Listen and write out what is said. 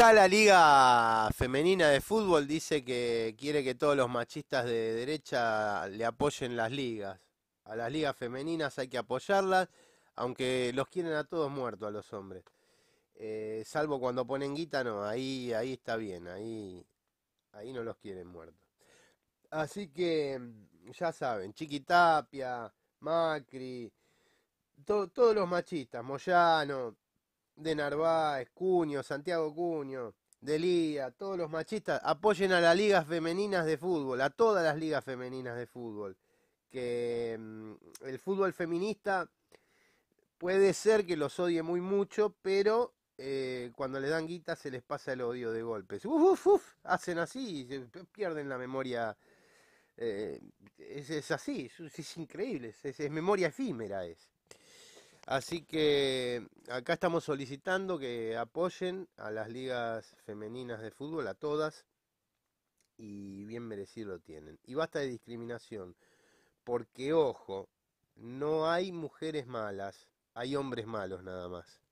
acá la Liga Femenina de Fútbol dice que quiere que todos los machistas de derecha le apoyen las ligas. A las ligas femeninas hay que apoyarlas, aunque los quieren a todos muertos a los hombres. Eh, salvo cuando ponen guita, no, ahí, ahí está bien, ahí, ahí no los quieren muertos. Así que ya saben, Chiquitapia, Macri, todos los machistas, Moyano, de Narváez, Cuño, Santiago Cuño, de todos los machistas, apoyen a las ligas femeninas de fútbol, a todas las ligas femeninas de fútbol. Que mm, el fútbol feminista puede ser que los odie muy mucho, pero eh, cuando le dan guita se les pasa el odio de golpes. Uf, uf, uf, hacen así pierden la memoria. Eh, es, así, es, increíble, es, es memoria efímera es. Así que acá estamos solicitando que apoyen a las ligas femeninas de fútbol, a todas, y bien merecido lo tienen. Y basta de discriminación, porque ojo, no hay mujeres malas, hay hombres malos nada más.